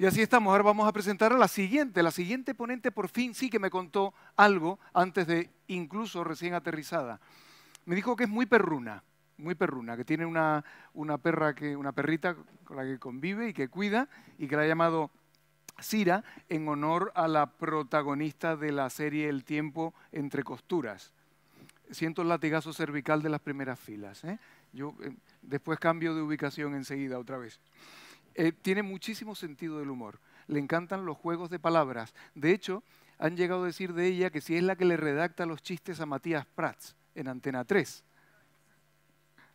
Y así estamos. Ahora vamos a presentar a la siguiente, la siguiente ponente por fin sí que me contó algo antes de incluso recién aterrizada. Me dijo que es muy perruna, muy perruna, que tiene una, una perra que, una perrita con la que convive y que cuida y que la ha llamado Cira en honor a la protagonista de la serie El tiempo entre costuras. Siento el latigazo cervical de las primeras filas. ¿eh? Yo eh, después cambio de ubicación enseguida otra vez. Eh, tiene muchísimo sentido del humor. Le encantan los juegos de palabras. De hecho, han llegado a decir de ella que si es la que le redacta los chistes a Matías Prats en Antena 3.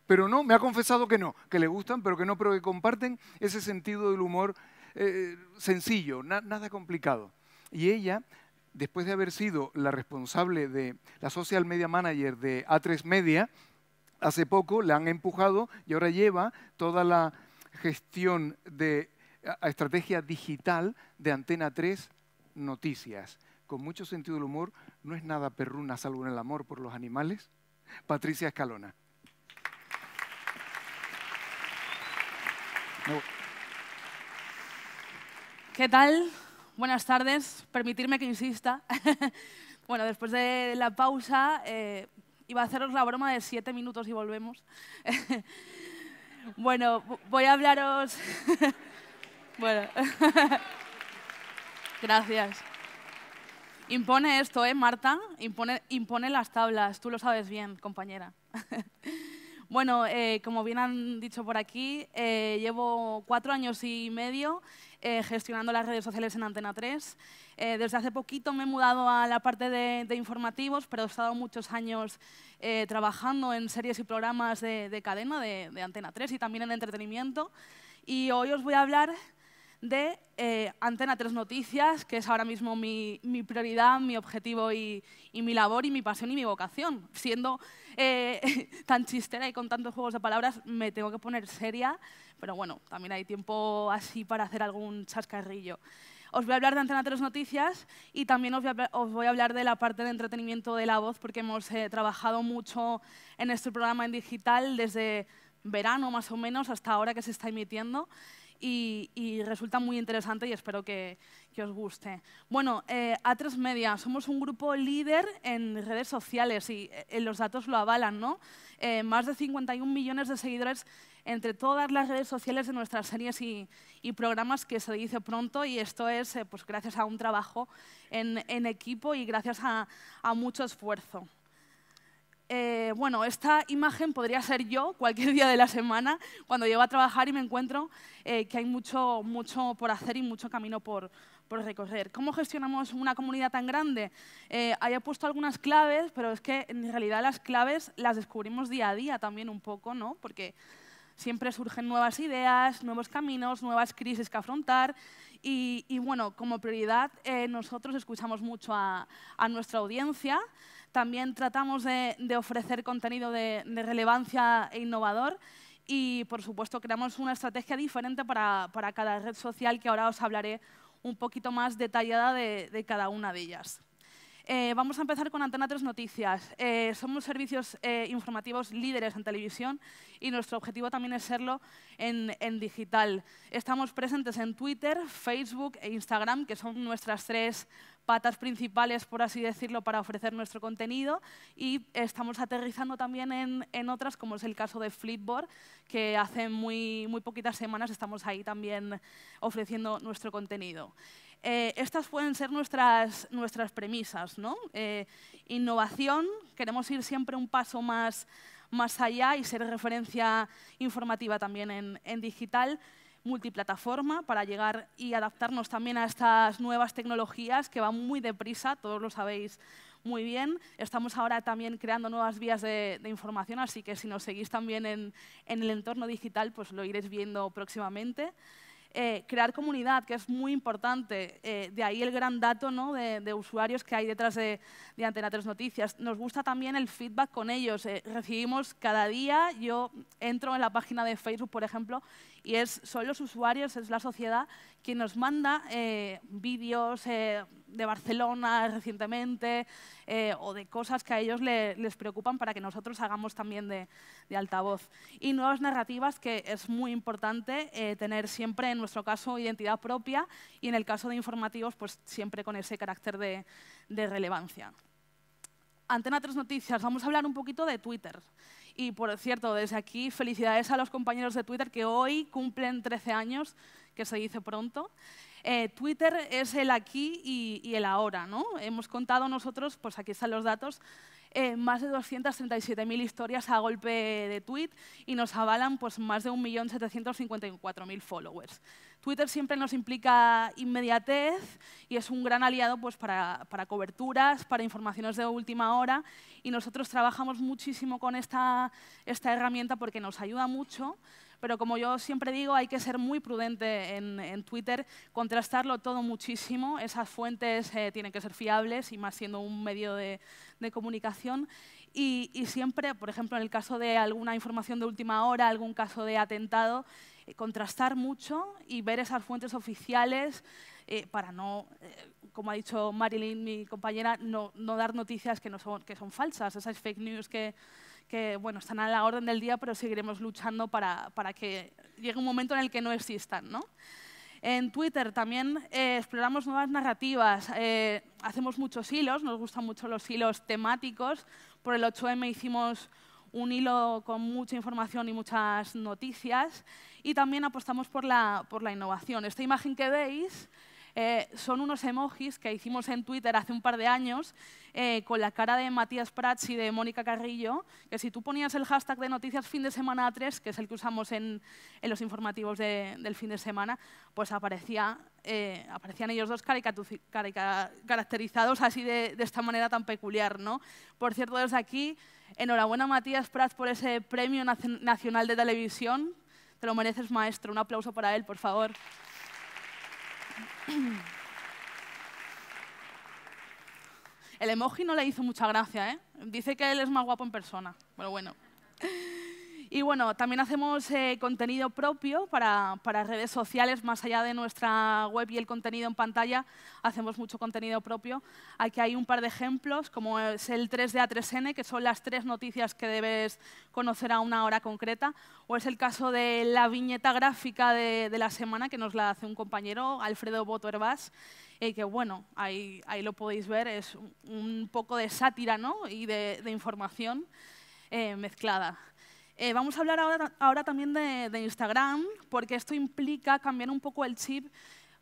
Pero no, me ha confesado que no, que le gustan, pero que no, pero que comparten ese sentido del humor eh, sencillo, nada complicado. Y ella, después de haber sido la responsable de la social media manager de A3 Media, hace poco la han empujado y ahora lleva toda la gestión de estrategia digital de Antena 3 Noticias. Con mucho sentido del humor, no es nada perruna salvo en el amor por los animales. Patricia Escalona. ¿Qué tal? Buenas tardes. Permitirme que insista. bueno, después de la pausa, eh, iba a haceros la broma de siete minutos y volvemos. Bueno, voy a hablaros. bueno. Gracias. Impone esto, ¿eh, Marta? Impone, impone las tablas. Tú lo sabes bien, compañera. Bueno, eh, como bien han dicho por aquí, eh, llevo cuatro años y medio eh, gestionando las redes sociales en Antena 3. desde hace poquito me he mudado a la parte de, informativos, pero he estado muchos años trabajando en series y programas de, cadena de Antena 3 y también en entretenimiento. Y hoy os voy a hablar de eh, Antena tres Noticias, que es ahora mismo mi, prioridad, mi objetivo y, mi labor y mi pasión y mi vocación. Siendo eh, tan chistera y con tantos juegos de palabras, me tengo que poner seria, pero bueno, también hay tiempo así para hacer algún chascarrillo. Os voy a hablar de Antena tres Noticias y también os voy a, hablar de la parte de entretenimiento de la voz, porque hemos eh, trabajado mucho en este programa en digital desde verano más o menos hasta ahora que se está emitiendo y, resulta muy interesante y espero que, os guste. Bueno, eh, A3 Media, somos un grupo líder en redes sociales y eh, los datos lo avalan, ¿no? Eh, más de 51 millones de seguidores entre todas las redes sociales de nuestras series y, programas que se dice pronto y esto es pues gracias a un trabajo en, equipo y gracias a mucho esfuerzo. Eh, bueno, esta imagen podría ser yo cualquier día de la semana cuando llego a trabajar y me encuentro eh, que hay mucho, mucho por hacer y mucho camino por, por recorrer. ¿Cómo gestionamos una comunidad tan grande? Eh, haya puesto algunas claves, pero es que en realidad las claves las descubrimos día a día también un poco, ¿no? Porque siempre surgen nuevas ideas, nuevos caminos, nuevas crisis que afrontar. Y, bueno, como prioridad, eh, nosotros escuchamos mucho a nuestra audiencia, también tratamos de, ofrecer contenido de, relevancia e innovador y, por supuesto, creamos una estrategia diferente para, cada red social que ahora os hablaré un poquito más detallada de, cada una de ellas. Eh, vamos a empezar con Antena 3 Noticias. Eh, somos servicios eh, informativos líderes en televisión y nuestro objetivo también es serlo en, en, digital. Estamos presentes en Twitter, Facebook e Instagram, que son nuestras tres patas principales, por así decirlo, para ofrecer nuestro contenido y estamos aterrizando también en, otras, como es el caso de Flipboard, que hace muy, muy poquitas semanas estamos ahí también ofreciendo nuestro contenido. Eh, estas pueden ser nuestras, nuestras premisas. ¿no? Eh, innovación, queremos ir siempre un paso más, más allá y ser referencia informativa también en digital multiplataforma para llegar y adaptarnos también a estas nuevas tecnologías que van muy deprisa, todos lo sabéis muy bien. Estamos ahora también creando nuevas vías de, información, así que si nos seguís también en, en el entorno digital, pues lo iréis viendo próximamente. Eh, crear comunidad, que es muy importante. Eh, de ahí el gran dato ¿no? de, usuarios que hay detrás de, de, Antena 3 Noticias. Nos gusta también el feedback con ellos. Eh, recibimos cada día, yo entro en la página de Facebook, por ejemplo, y es, son los usuarios, es la sociedad quien nos manda eh, vídeos eh, de Barcelona recientemente eh, o de cosas que a ellos les preocupan para que nosotros hagamos también de, de altavoz. Y nuevas narrativas que es muy importante tener siempre, en nuestro caso, identidad propia y en el caso de informativos, pues siempre con ese carácter de, de relevancia. Antena 3 Noticias, vamos a hablar un poquito de Twitter. Y por cierto, desde aquí felicidades a los compañeros de Twitter que hoy cumplen 13 años que se dice pronto. Eh, Twitter es el aquí y, el ahora. ¿no? Hemos contado nosotros, pues aquí están los datos, eh, más de 237.000 historias a golpe de tweet y nos avalan pues, más de 1.754.000 followers. Twitter siempre nos implica inmediatez y es un gran aliado pues, para, para, coberturas, para informaciones de última hora y nosotros trabajamos muchísimo con esta, esta herramienta porque nos ayuda mucho pero como yo siempre digo, hay que ser muy prudente en, Twitter, contrastarlo todo muchísimo, esas fuentes eh, tienen que ser fiables y más siendo un medio de, comunicación. Y, siempre, por ejemplo, en el caso de alguna información de última hora, algún caso de atentado, eh, contrastar mucho y ver esas fuentes oficiales eh, para no, como ha dicho Marilyn, mi compañera, no, no dar noticias que, no son, que son falsas, esas fake news que, que bueno, están a la orden del día, pero seguiremos luchando para, para que llegue un momento en el que no existan. ¿no? En Twitter también eh, exploramos nuevas narrativas, eh, hacemos muchos hilos, nos gustan mucho los hilos temáticos. Por el 8M hicimos un hilo con mucha información y muchas noticias y también apostamos por la, por la innovación. Esta imagen que veis eh, son unos emojis que hicimos en Twitter hace un par de años eh, con la cara de Matías Prats y de Mónica Carrillo, que si tú ponías el hashtag de noticias fin de semana 3, que es el que usamos en, en los informativos de, del fin de semana, pues aparecía, eh, aparecían ellos dos caracterizados así de, de, esta manera tan peculiar. ¿no? Por cierto, desde aquí, enhorabuena Matías Prats por ese Premio Nacional de Televisión. Te lo mereces, maestro. Un aplauso para él, por favor. El emoji no le hizo mucha gracia, ¿eh? Dice que él es más guapo en persona, pero bueno. Y bueno, también hacemos eh, contenido propio para, para, redes sociales, más allá de nuestra web y el contenido en pantalla, hacemos mucho contenido propio. Aquí hay un par de ejemplos, como es el 3 a 3 n que son las tres noticias que debes conocer a una hora concreta, o es el caso de la viñeta gráfica de, de la semana, que nos la hace un compañero, Alfredo Botoerbás, eh, que bueno, ahí, ahí, lo podéis ver, es un, poco de sátira ¿no? y de, de información eh, mezclada. Eh, vamos a hablar ahora, ahora también de, Instagram, porque esto implica cambiar un poco el chip,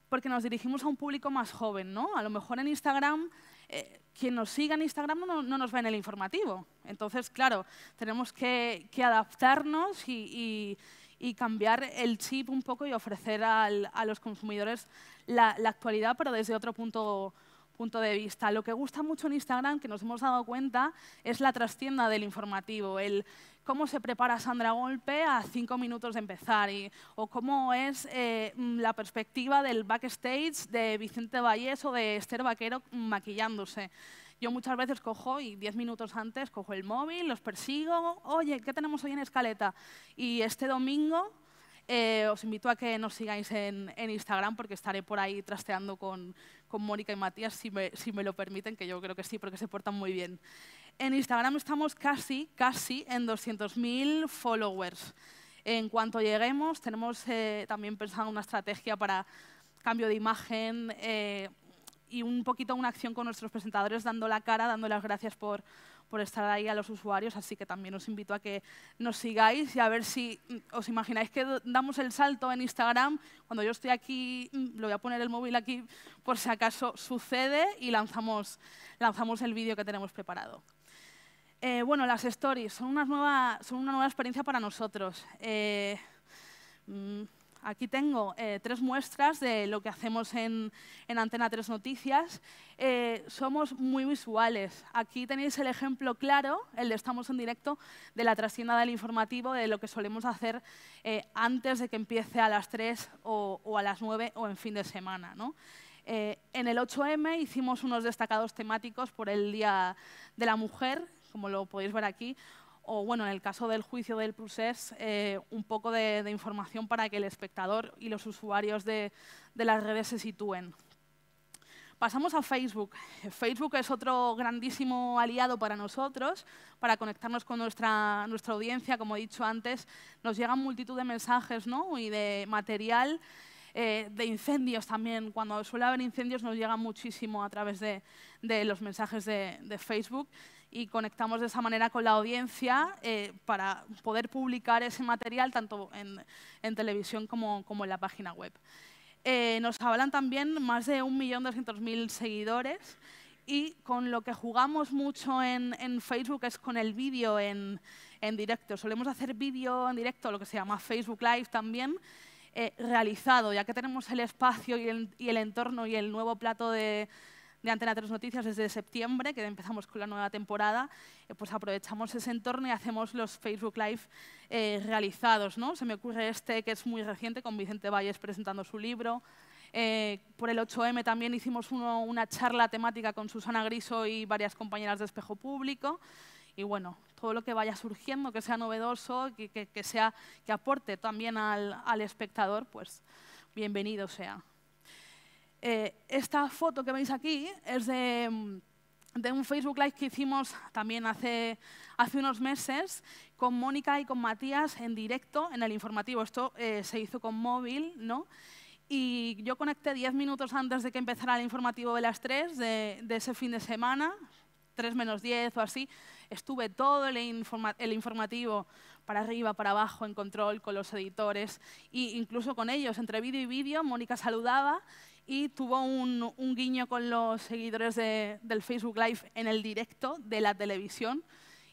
porque nos dirigimos a un público más joven, ¿no? A lo mejor en Instagram, eh, quien nos siga en Instagram no, nos ve en el informativo. Entonces, claro, tenemos que, adaptarnos y, cambiar el chip un poco y ofrecer a los consumidores la, la actualidad, pero desde otro punto punto de vista. Lo que gusta mucho en Instagram, que nos hemos dado cuenta, es la trastienda del informativo, el cómo se prepara Sandra Golpe a cinco minutos de empezar y, o cómo es eh, mm, la perspectiva del backstage de Vicente Vallés o de Esther Vaquero mm, maquillándose. Yo muchas veces cojo y diez minutos antes cojo el móvil, los persigo, oye, ¿qué tenemos hoy en escaleta? Y este domingo eh, os invito a que nos sigáis en Instagram porque estaré por ahí trasteando con, con Mónica y Matías, si me, si me lo permiten, que yo creo que sí, porque se portan muy bien. En Instagram estamos casi, casi en 200.000 followers. En cuanto lleguemos, tenemos eh, también pensado una estrategia para cambio de imagen eh, y un poquito una acción con nuestros presentadores, dando la cara, dando las gracias por, por estar ahí a los usuarios, así que también os invito a que nos sigáis y a ver si mm, os imagináis que damos el salto en Instagram. Cuando yo estoy aquí, mm, lo voy a poner el móvil aquí por si acaso sucede y lanzamos, lanzamos el vídeo que tenemos preparado. Eh, bueno, las stories son una nueva, son una nueva experiencia para nosotros. Eh, mm, Aquí tengo eh, tres muestras de lo que hacemos en, Antena 3 Noticias. Eh, somos muy visuales. Aquí tenéis el ejemplo claro, el de Estamos en Directo, de la trascienda del informativo, de lo que solemos hacer eh, antes de que empiece a las 3 o, a las 9 o en fin de semana. en el 8M hicimos unos destacados temáticos por el Día de la Mujer, como lo podéis ver aquí, o bueno, en el caso del juicio del Prusés, eh, un poco de, información para que el espectador y los usuarios de, las redes se sitúen. Pasamos a Facebook. Facebook es otro grandísimo aliado para nosotros, para conectarnos con nuestra, nuestra audiencia. Como he dicho antes, nos llegan multitud de mensajes ¿no? y de material, eh, de incendios también. Cuando suele haber incendios nos llega muchísimo a través de, los mensajes de Facebook y conectamos de esa manera con la audiencia eh, para poder publicar ese material tanto en, televisión como, en la página web. Eh, nos hablan también más de 1.200.000 seguidores y con lo que jugamos mucho en, Facebook es con el vídeo en, en, directo. Solemos hacer vídeo en directo, lo que se llama Facebook Live también, eh, realizado, ya que tenemos el espacio y el entorno y el nuevo plato de, de Antena 3 Noticias desde septiembre, que empezamos con la nueva temporada, eh, pues aprovechamos ese entorno y hacemos los Facebook Live eh, realizados. ¿no? Se me ocurre este que es muy reciente, con Vicente Valles presentando su libro. Eh, por el 8M también hicimos una charla temática con Susana Griso y varias compañeras de Espejo Público. Y bueno, todo lo que vaya surgiendo, que sea novedoso, que, que, aporte también al espectador, pues bienvenido sea. Eh, esta foto que veis aquí es mm, de, un Facebook Live que hicimos también hace, hace unos meses con Mónica y con Matías en directo en el informativo. Esto eh, se hizo con móvil, ¿no? Y yo conecté 10 minutos antes de que empezara el informativo de las 3 de, ese fin de semana, 3 menos 10 o así. Estuve todo el, el, informativo para arriba, para abajo, en control, con los editores e incluso con ellos, entre vídeo y vídeo. Mónica saludaba y tuvo un, guiño con los seguidores de, del Facebook Live en el directo de la televisión,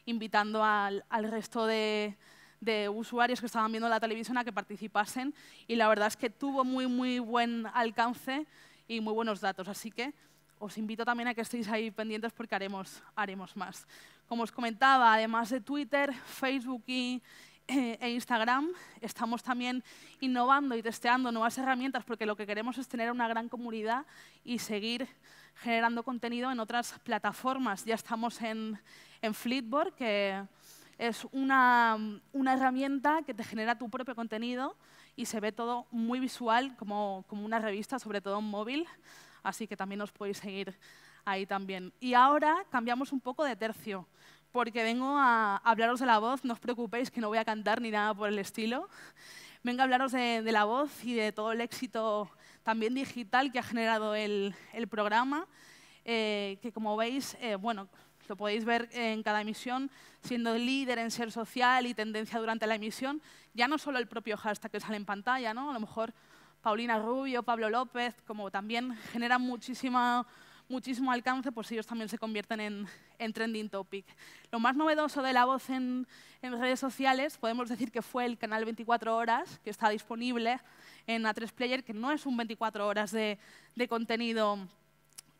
invitando al, resto de, usuarios que estaban viendo la televisión a que participasen y la verdad es que tuvo muy, muy buen alcance y muy buenos datos. Así que os invito también a que estéis ahí pendientes porque haremos, haremos más. Como os comentaba, además de Twitter, Facebook y eh, e Instagram estamos también innovando y testeando nuevas herramientas porque lo que queremos es tener una gran comunidad y seguir generando contenido en otras plataformas. Ya estamos en, en Flipboard, que es una, una, herramienta que te genera tu propio contenido y se ve todo muy visual, como, como una revista, sobre todo en móvil. Así que también os podéis seguir ahí también. Y ahora cambiamos un poco de tercio porque vengo a hablaros de la voz, no os preocupéis que no voy a cantar ni nada por el estilo. Vengo a hablaros de, la voz y de todo el éxito también digital que ha generado el, programa, eh, que como veis, eh, bueno, lo podéis ver en cada emisión, siendo líder en ser social y tendencia durante la emisión, ya no solo el propio hashtag que sale en pantalla, ¿no? a lo mejor Paulina Rubio, Pablo López, como también genera muchísima muchísimo alcance, pues ellos también se convierten en, trending topic. Lo más novedoso de La Voz en, redes sociales, podemos decir que fue el canal 24 horas, que está disponible en A3 Player, que no es un 24 horas de, contenido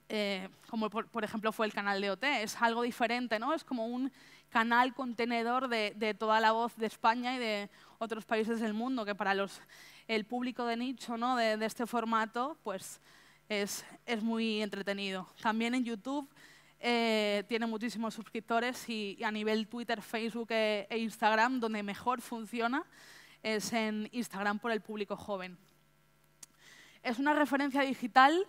eh, como por, ejemplo fue el canal de OT, es algo diferente, ¿no? Es como un canal contenedor de, toda la voz de España y de otros países del mundo, que para los, el público de nicho ¿no? de este formato, pues es, muy entretenido. También en YouTube eh, tiene muchísimos suscriptores y, a nivel Twitter, Facebook eh, e, Instagram, donde mejor funciona es en Instagram por el público joven. Es una referencia digital,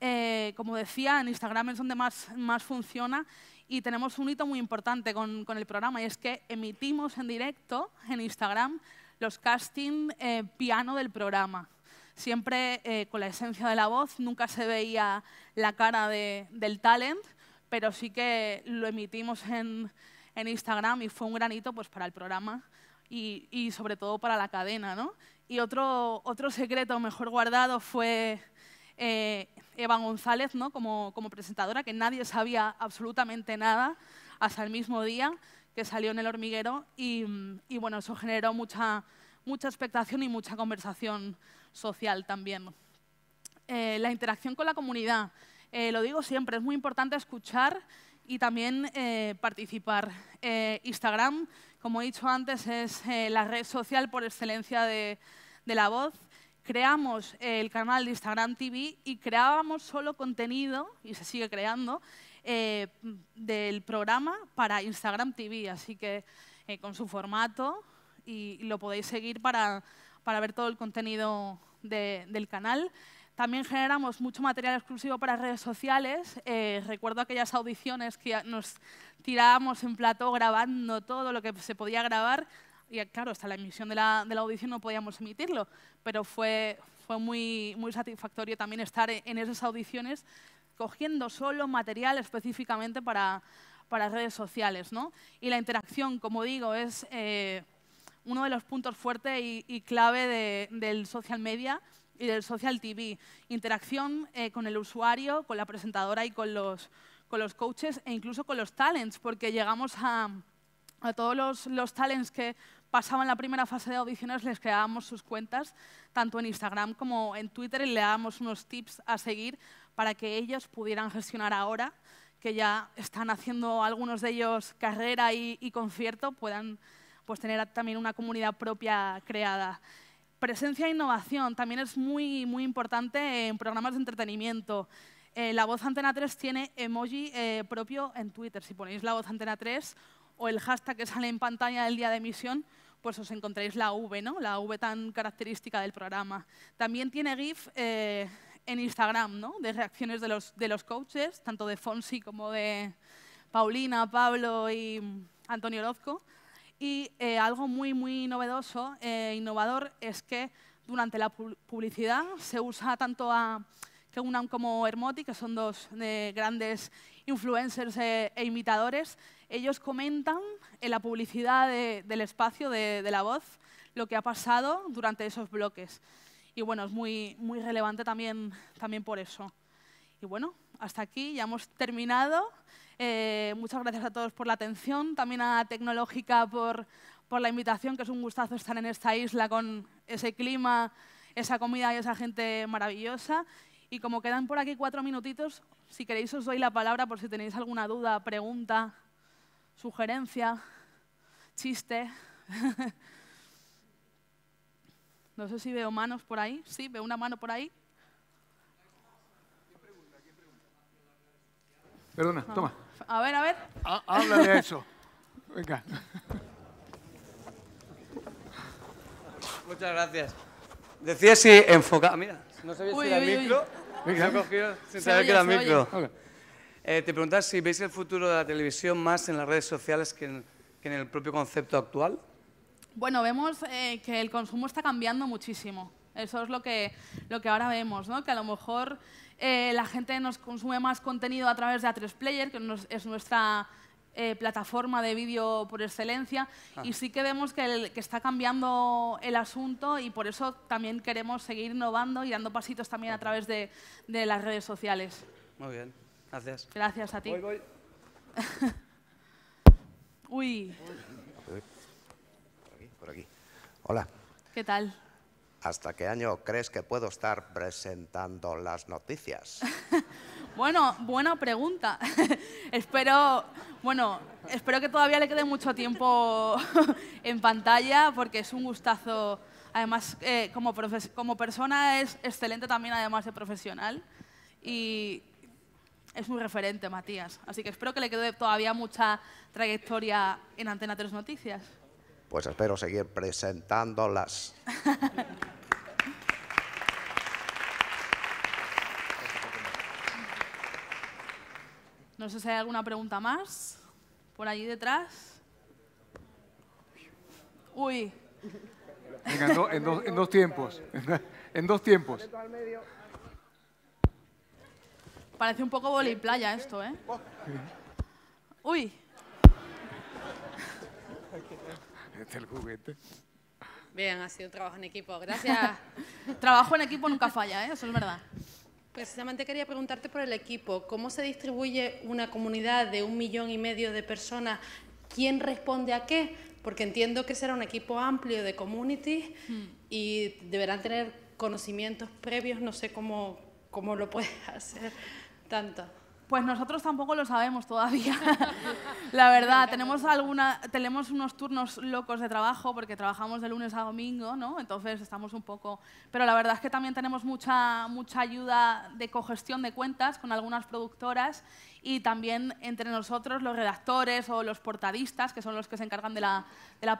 eh, como decía, en Instagram es donde más, funciona y tenemos un hito muy importante con, el programa y es que emitimos en directo en Instagram los casting piano del programa siempre eh, con la esencia de la voz, nunca se veía la cara del talent, pero sí que lo emitimos en, Instagram y fue un granito pues, para el programa y, sobre todo para la cadena. Y otro, secreto mejor guardado fue eh, Eva González ¿no? como, presentadora, que nadie sabía absolutamente nada hasta el mismo día que salió en El Hormiguero y, bueno, eso generó mucha expectación y mucha conversación social también. Eh, la interacción con la comunidad. Eh, lo digo siempre, es muy importante escuchar y también eh, participar. Instagram, como he dicho antes, es la red social por excelencia de, de la voz. Creamos el canal de Instagram TV y creábamos solo contenido, y se sigue creando, del programa para Instagram TV. Así que con su formato y lo podéis seguir para para ver todo el contenido del canal. También generamos mucho material exclusivo para redes sociales. Eh, recuerdo aquellas audiciones que nos tirábamos en plató grabando todo lo que se podía grabar. Y claro, hasta la emisión de la, audición no podíamos emitirlo, pero fue, fue muy, muy satisfactorio también estar en esas audiciones cogiendo solo material específicamente para, para redes sociales. ¿no? Y la interacción, como digo, es... Eh, uno de los puntos fuertes y, clave del social media y del social TV. Interacción eh, con el usuario, con la presentadora y con los, con los coaches e incluso con los talents, porque llegamos a, a todos los, los, talents que pasaban la primera fase de audiciones, les creábamos sus cuentas, tanto en Instagram como en Twitter, y le dábamos unos tips a seguir para que ellos pudieran gestionar ahora, que ya están haciendo algunos de ellos carrera y, y concierto, puedan pues tener también una comunidad propia creada. Presencia e innovación también es muy, muy importante en programas de entretenimiento. Eh, la voz Antena 3 tiene emoji eh, propio en Twitter. Si ponéis la voz Antena 3 o el hashtag que sale en pantalla del día de emisión, pues os encontráis la V, ¿no? La V tan característica del programa. También tiene GIF eh, en Instagram, ¿no? De reacciones de los, de los coaches, tanto de Fonsi como de Paulina, Pablo y Antonio Orozco. Y eh, algo muy, muy novedoso e innovador es que durante la publicidad se usa tanto a que unan como Hermoti, que son dos eh, grandes influencers e, imitadores. Ellos comentan en la publicidad del espacio de, de, la voz lo que ha pasado durante esos bloques. Y bueno, es muy, muy relevante también, también por eso. Y bueno, hasta aquí ya hemos terminado. Eh, muchas gracias a todos por la atención, también a Tecnológica por, por la invitación, que es un gustazo estar en esta isla con ese clima, esa comida y esa gente maravillosa. Y como quedan por aquí cuatro minutitos, si queréis os doy la palabra por si tenéis alguna duda, pregunta, sugerencia, chiste. no sé si veo manos por ahí. Sí, veo una mano por ahí. Perdona, toma. A ver, a ver. Ah, eso. Venga. Muchas gracias. Decía si enfocaba. Mira, no sabía si era uy, micro. cogido sin saber que era micro. Eh, te preguntas si veis el futuro de la televisión más en las redes sociales que en, el propio concepto actual. Bueno, vemos eh, que el consumo está cambiando muchísimo. Eso es lo que, lo que ahora vemos, ¿no? Que a lo mejor eh, la gente nos consume más contenido a través de A3Player, que es nuestra eh, plataforma de vídeo por excelencia ah. y sí que vemos que, está cambiando el asunto y por eso también queremos seguir innovando y dando pasitos también a través de, las redes sociales. Muy bien, gracias. Gracias a ti. voy. Uy. por aquí. Hola. ¿Qué tal? ¿Hasta qué año crees que puedo estar presentando las noticias? bueno, buena pregunta. espero, bueno, espero que todavía le quede mucho tiempo en pantalla porque es un gustazo. Además, eh, como, persona es excelente también, además de profesional. Y es muy referente, Matías. Así que espero que le quede todavía mucha trayectoria en Antena 3 Noticias pues espero seguir presentándolas. No sé si hay alguna pregunta más por allí detrás. Uy. en, dos tiempos. En dos tiempos. Parece un poco playa esto, ¿eh? Uy. Bien, ha sido un trabajo en equipo. Gracias. trabajo en equipo nunca falla, ¿eh? eso es verdad. Precisamente quería preguntarte por el equipo. ¿Cómo se distribuye una comunidad de un millón y medio de personas? ¿Quién responde a qué? Porque entiendo que será un equipo amplio de community hmm. y deberán tener conocimientos previos. No sé cómo, cómo lo puedes hacer tanto. Pues nosotros tampoco lo sabemos todavía. la verdad, tenemos, alguna, tenemos unos turnos locos de trabajo porque trabajamos de lunes a domingo, ¿no? Entonces estamos un poco... Pero la verdad es que también tenemos mucha, mucha ayuda de cogestión de cuentas con algunas productoras y también entre nosotros los redactores o los portadistas, que son los que se encargan de la,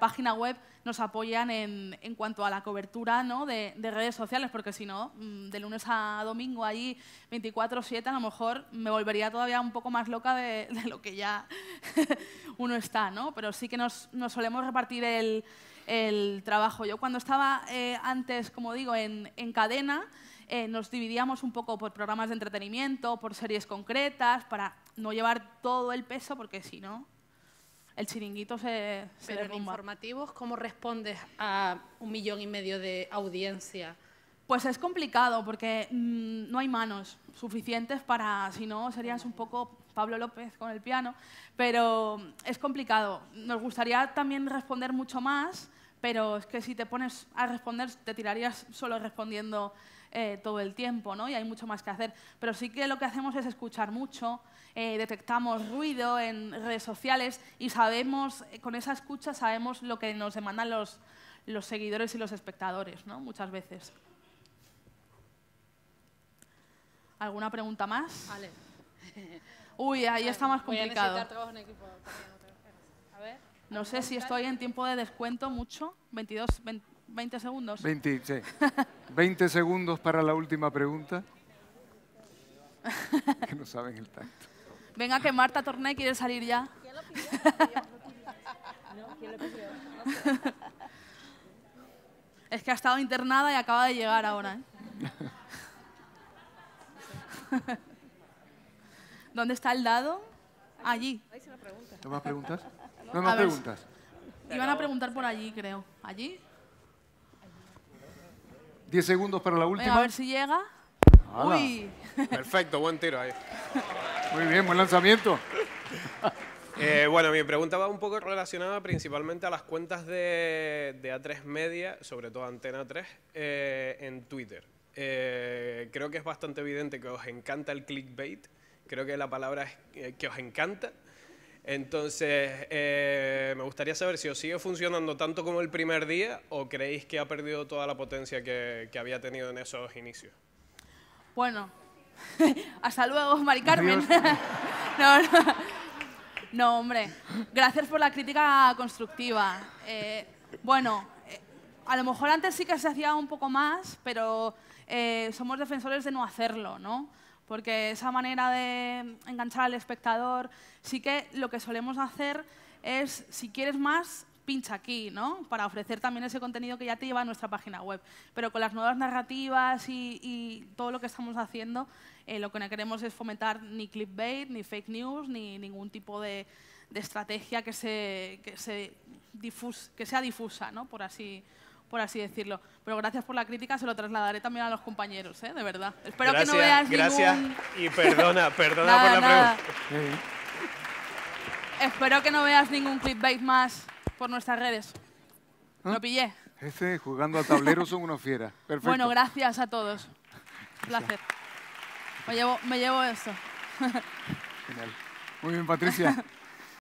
página web, nos apoyan en, cuanto a la cobertura de, de, redes sociales, porque si no, mm, de lunes a domingo allí 24-7 a lo mejor me volvería todavía un poco más loca de, lo que ya uno está, ¿no? Pero sí que nos, solemos repartir el, trabajo. Yo cuando estaba eh, antes, como digo, en, cadena, eh, nos dividíamos un poco por programas de entretenimiento, por series concretas, para no llevar todo el peso, porque si no, el chiringuito se... se Pero informativos, ¿cómo respondes a un millón y medio de audiencia? Pues es complicado porque mm, no hay manos suficientes para, si no, serías un poco Pablo López con el piano, pero es complicado. Nos gustaría también responder mucho más, pero es que si te pones a responder te tirarías solo respondiendo eh, todo el tiempo, ¿no? Y hay mucho más que hacer. Pero sí que lo que hacemos es escuchar mucho, eh, detectamos ruido en redes sociales y sabemos, eh, con esa escucha sabemos lo que nos demandan los, los seguidores y los espectadores, ¿no? Muchas veces. ¿Alguna pregunta más? Vale. Uy, ahí está más complicado. Voy equipo. no sé si estoy en tiempo de descuento mucho. 22, 20, segundos. 20, sí. 20 segundos para la última pregunta. que no saben el tacto. Venga, que Marta Torné quiere salir ya. lo pidió? Es que ha estado internada y acaba de llegar ahora. ¿eh? ¿Dónde está el dado? Allí. ¿No más preguntas? No más preguntas. Iban a preguntar por allí, creo. ¿Allí? Diez segundos para la última. a ver si llega. Uy. Perfecto, buen tiro ahí. Muy bien, buen lanzamiento. Eh, bueno, mi pregunta va un poco relacionada principalmente a las cuentas de, A3 Media, sobre todo Antena 3, eh, en Twitter. Eh, creo que es bastante evidente que os encanta el clickbait. Creo que la palabra es eh, que os encanta. Entonces, eh, me gustaría saber si os sigue funcionando tanto como el primer día o creéis que ha perdido toda la potencia que, había tenido en esos inicios. Bueno, hasta luego, Mari Carmen. no, hombre, gracias por la crítica constructiva. bueno, a lo mejor antes sí que se hacía un poco más, pero eh, somos defensores de no hacerlo, ¿no? Porque esa manera de enganchar al espectador, sí que lo que solemos hacer es, si quieres más, pincha aquí, ¿no? Para ofrecer también ese contenido que ya te lleva a nuestra página web. Pero con las nuevas narrativas y, todo lo que estamos haciendo, eh, lo que no queremos es fomentar ni clickbait, ni fake news, ni ningún tipo de, estrategia que, que, sea difusa, ¿no? Por así decirlo por así decirlo. Pero gracias por la crítica, se lo trasladaré también a los compañeros, ¿eh? de verdad. Espero que no veas Gracias ningún... y perdona, perdona por la pregunta. Espero que no veas ningún clickbait más por nuestras redes. ¿Ah? Lo pillé. Este jugando a tablero son unos fieras. Perfecto. Bueno, gracias a todos. Un placer. Me llevo, me llevo esto. Muy bien, Patricia.